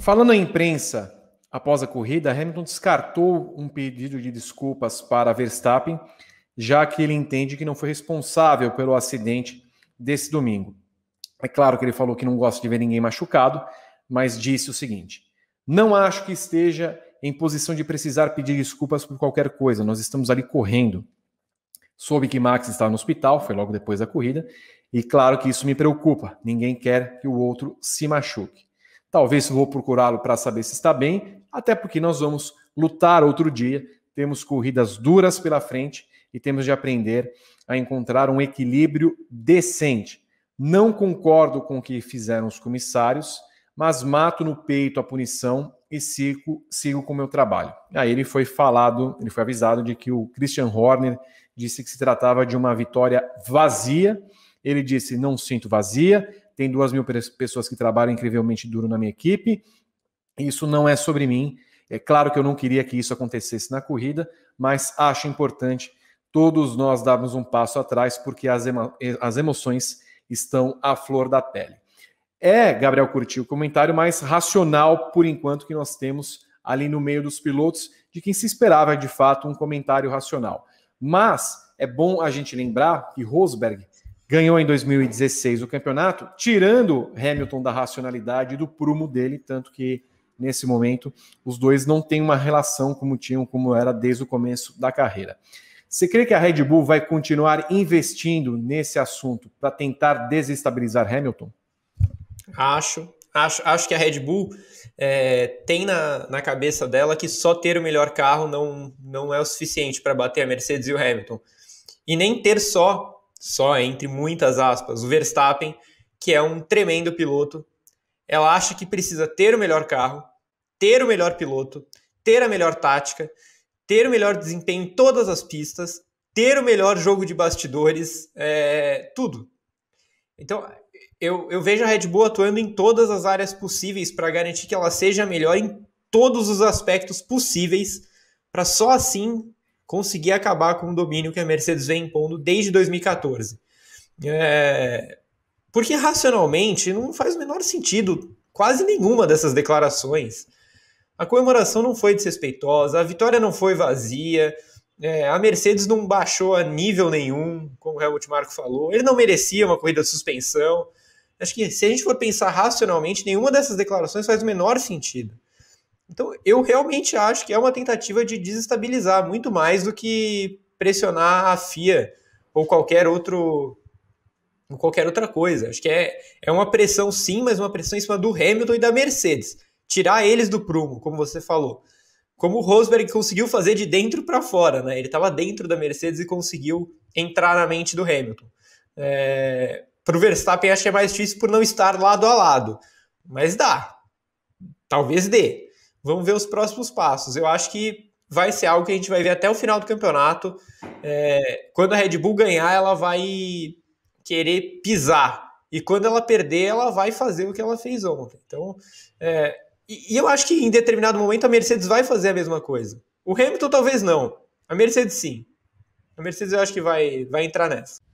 Falando à imprensa, após a corrida, Hamilton descartou um pedido de desculpas para Verstappen, já que ele entende que não foi responsável pelo acidente desse domingo. É claro que ele falou que não gosta de ver ninguém machucado, mas disse o seguinte: Não acho que esteja em posição de precisar pedir desculpas por qualquer coisa, nós estamos ali correndo. Soube que Max estava no hospital, foi logo depois da corrida, e claro que isso me preocupa, ninguém quer que o outro se machuque. Talvez vou procurá-lo para saber se está bem, até porque nós vamos lutar outro dia. Temos corridas duras pela frente e temos de aprender a encontrar um equilíbrio decente. Não concordo com o que fizeram os comissários, mas mato no peito a punição e sigo, sigo com o meu trabalho. Aí ele foi falado, ele foi avisado de que o Christian Horner disse que se tratava de uma vitória vazia. Ele disse: Não sinto vazia, tem duas mil pessoas que trabalham incrivelmente duro na minha equipe. Isso não é sobre mim. É claro que eu não queria que isso acontecesse na corrida, mas acho importante todos nós darmos um passo atrás, porque as, emo as emoções estão à flor da pele. É, Gabriel Curtiu, o comentário mais racional, por enquanto, que nós temos ali no meio dos pilotos, de quem se esperava de fato um comentário racional. Mas é bom a gente lembrar que Rosberg ganhou em 2016 o campeonato, tirando Hamilton da racionalidade e do prumo dele, tanto que nesse momento os dois não têm uma relação como tinham, como era desde o começo da carreira. Você crê que a Red Bull vai continuar investindo nesse assunto para tentar desestabilizar Hamilton? Acho, acho, acho que a Red Bull é, tem na, na cabeça dela que só ter o melhor carro não, não é o suficiente para bater a Mercedes e o Hamilton. E nem ter só só entre muitas aspas, o Verstappen, que é um tremendo piloto. Ela acha que precisa ter o melhor carro, ter o melhor piloto, ter a melhor tática, ter o melhor desempenho em todas as pistas, ter o melhor jogo de bastidores, é, tudo. Então, eu, eu vejo a Red Bull atuando em todas as áreas possíveis para garantir que ela seja melhor em todos os aspectos possíveis, para só assim conseguir acabar com o domínio que a Mercedes vem impondo desde 2014. É... Porque racionalmente não faz o menor sentido quase nenhuma dessas declarações. A comemoração não foi desrespeitosa, a vitória não foi vazia, é, a Mercedes não baixou a nível nenhum, como o Helmut Marko falou. Ele não merecia uma corrida de suspensão. Acho que se a gente for pensar racionalmente, nenhuma dessas declarações faz o menor sentido. Então, eu realmente acho que é uma tentativa de desestabilizar muito mais do que pressionar a FIA ou qualquer outro ou qualquer outra coisa. Acho que é, é uma pressão sim, mas uma pressão em cima do Hamilton e da Mercedes. Tirar eles do prumo, como você falou. Como o Rosberg conseguiu fazer de dentro para fora, né? Ele estava dentro da Mercedes e conseguiu entrar na mente do Hamilton. É... Para o Verstappen acho que é mais difícil por não estar lado a lado, mas dá. Talvez dê. Vamos ver os próximos passos. Eu acho que vai ser algo que a gente vai ver até o final do campeonato. É, quando a Red Bull ganhar, ela vai querer pisar. E quando ela perder, ela vai fazer o que ela fez ontem. Então, é, e, e, eu acho que em determinado momento a Mercedes vai fazer a mesma coisa. O Hamilton talvez não. A Mercedes sim. A Mercedes eu acho que vai, vai entrar nessa.